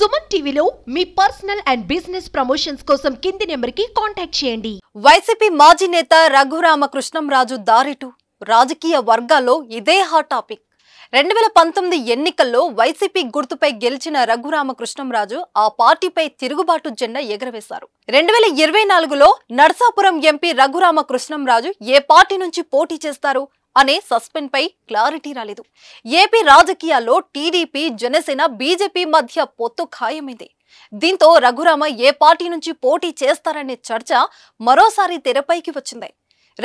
సుమన్ టీవీలో మీ personal and business promotions కోసం కింది నెంబర్కి కాంటాక్ట్ చేయండి వైసీపీ మాజీ నేత రఘురామకృష్ణంరాజు దారిటు రాజకీయ వర్గాల్లో ఇదే హాట్ టాపిక్ రెండు వేల పంతొమ్మిది ఎన్నికల్లో వైసీపీ గుర్తుపై గెలిచిన కృష్ణంరాజు ఆ పార్టీపై తిరుగుబాటు జెండా ఎగరవేశారు రెండు వేల ఇరవై నాలుగులో నర్సాపురం ఎంపీ రాజు ఏ పార్టీ నుంచి పోటీ చేస్తారు అనే సస్పెండ్ పై క్లారిటీ రాలేదు ఏపీ రాజకీయాల్లో టీడీపీ జనసేన బీజేపీ మధ్య పొత్తు ఖాయమైంది దీంతో రఘురామ ఏ పార్టీ నుంచి పోటీ చేస్తారనే చర్చ మరోసారి తెరపైకి వచ్చింది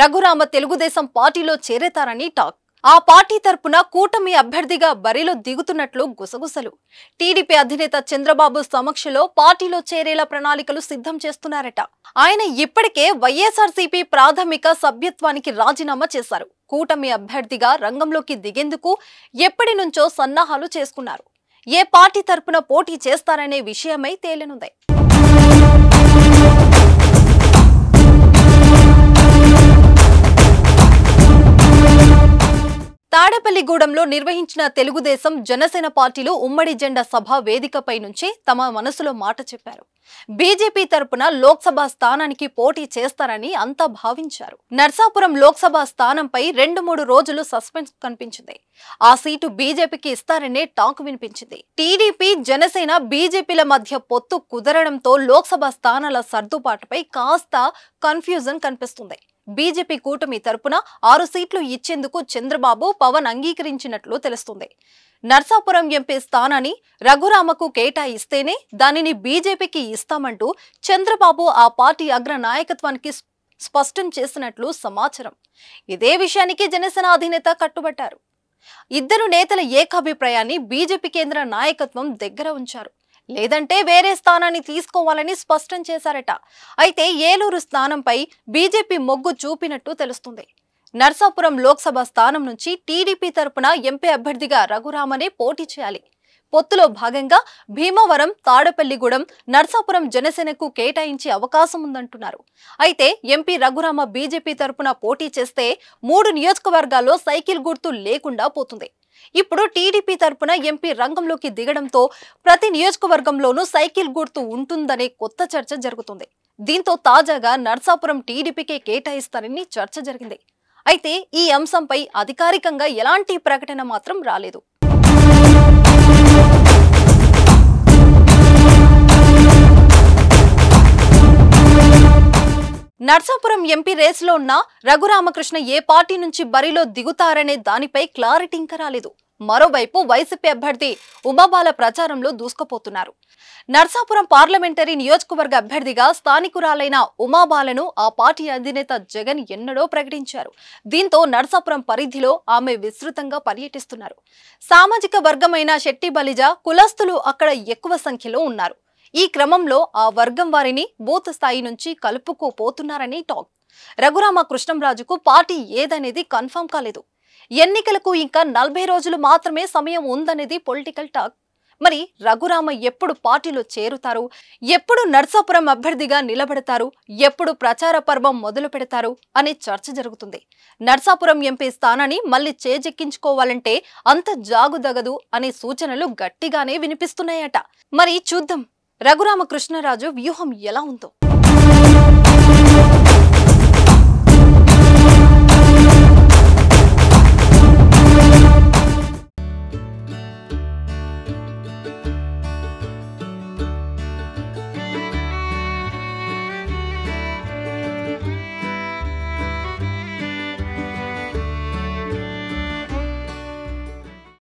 రఘురామ తెలుగుదేశం పార్టీలో చేరేతారని టాక్ ఆ పార్టీ తరపున కూటమి అభ్యర్థిగా బరిలో దిగుతున్నట్లు గుసగుసలు టీడీపీ అధినేత చంద్రబాబు సమక్షలో పార్టీలో చేరేలా ప్రణాళికలు సిద్ధం చేస్తున్నారట ఆయన ఇప్పటికే వైఎస్ఆర్సీపీ ప్రాథమిక సభ్యత్వానికి రాజీనామా చేశారు కూటమి అభ్యర్థిగా రంగంలోకి దిగేందుకు ఎప్పటి నుంచో సన్నాహాలు చేసుకున్నారు ఏ పార్టీ తరపున పోటీ చేస్తారనే విషయమై తేలనుంది నందిగూడెంలో నిర్వహించిన తెలుగుదేశం జనసేన పార్టీలు ఉమ్మడి జెండా సభ వేదికపై నుంచి తమ మనసులో మాట చెప్పారు బీజేపీ తరపున లోక్సభ స్థానానికి పోటీ చేస్తారని అంతా భావించారు నర్సాపురం లోక్సభ స్థానంపై రెండు మూడు రోజులు సస్పెన్స్ కనిపించింది ఆ సీటు బీజేపీకి ఇస్తారనే టాక్ వినిపించింది టీడీపీ జనసేన బీజేపీల మధ్య పొత్తు కుదరడంతో లోక్సభ స్థానాల సర్దుబాటుపై కాస్త కన్ఫ్యూజన్ కనిపిస్తుంది బీజేపీ కూటమి తరపున ఆరు సీట్లు ఇచ్చేందుకు చంద్రబాబు పవన్ అంగీకరించినట్లు తెలుస్తుంది నర్సాపురం ఎంపీ స్థానాన్ని రఘురామకు కేటాయిస్తేనే దానిని బీజేపీకి ఇస్తామంటూ చంద్రబాబు ఆ పార్టీ అగ్ర నాయకత్వానికి స్పష్టం చేసినట్లు సమాచారం ఇదే విషయానికి జనసేన అధినేత కట్టుబట్టారు ఇద్దరు నేతల ఏకాభిప్రాయాన్ని బీజేపీ కేంద్ర నాయకత్వం దగ్గర ఉంచారు లేదంటే వేరే స్థానాన్ని తీసుకోవాలని స్పష్టం చేశారట అయితే ఏలూరు స్థానంపై బీజేపీ మొగ్గు చూపినట్టు తెలుస్తుంది నర్సాపురం లోక్సభ స్థానం నుంచి టీడీపీ తరపున ఎంపీ అభ్యర్థిగా రఘురామనే పోటీ చేయాలి పొత్తులో భాగంగా భీమవరం తాడపల్లిగూడెం నర్సాపురం జనసేనకు కేటాయించే అవకాశం ఉందంటున్నారు అయితే ఎంపీ రఘురామ బీజేపీ తరపున పోటీ చేస్తే మూడు నియోజకవర్గాల్లో సైకిల్ గుర్తు లేకుండా పోతుంది ఇప్పుడు టీడీపీ తరపున ఎంపీ రంగంలోకి దిగడంతో ప్రతి నియోజకవర్గంలోనూ సైకిల్ గుర్తు ఉంటుందనే కొత్త చర్చ జరుగుతుంది దీంతో తాజాగా నర్సాపురం టీడీపీకే కేటాయిస్తారని చర్చ జరిగింది అయితే ఈ అంశంపై అధికారికంగా ఎలాంటి ప్రకటన మాత్రం రాలేదు నర్సాపురం ఎంపీ రేసులో ఉన్న రఘురామకృష్ణ ఏ పార్టీ నుంచి బరిలో దిగుతారనే దానిపై క్లారిటీ ఇంకా రాలేదు మరోవైపు వైసీపీ అభ్యర్థి ఉమాబాల ప్రచారంలో దూసుకుపోతున్నారు నర్సాపురం పార్లమెంటరీ నియోజకవర్గ అభ్యర్థిగా స్థానికురాలైన ఉమాబాలను ఆ పార్టీ అధినేత జగన్ ఎన్నడో ప్రకటించారు దీంతో నర్సాపురం పరిధిలో ఆమె విస్తృతంగా పర్యటిస్తున్నారు సామాజిక వర్గమైన శెట్టి బలిజ కులస్తులు అక్కడ ఎక్కువ సంఖ్యలో ఉన్నారు ఈ క్రమంలో ఆ వర్గం వారిని బూత్ స్థాయి నుంచి కలుపుకోపోతున్నారని టాక్ రఘురామ కృష్ణంరాజుకు పార్టీ ఏదనేది కన్ఫర్మ్ కాలేదు ఎన్నికలకు ఇంకా నలభై రోజులు మాత్రమే సమయం ఉందనేది పొలిటికల్ టాక్ మరి రఘురామ ఎప్పుడు పార్టీలో చేరుతారు ఎప్పుడు నర్సాపురం అభ్యర్థిగా నిలబెడతారు ఎప్పుడు ప్రచార పర్వం మొదలు పెడతారు అనే చర్చ జరుగుతుంది నర్సాపురం ఎంపీ స్థానాన్ని మళ్ళీ చేజెక్కించుకోవాలంటే అంత జాగుదగదు అనే సూచనలు గట్టిగానే వినిపిస్తున్నాయట మరి చూద్దాం రఘురామకృష్ణరాజు వ్యూహం ఎలా ఉందో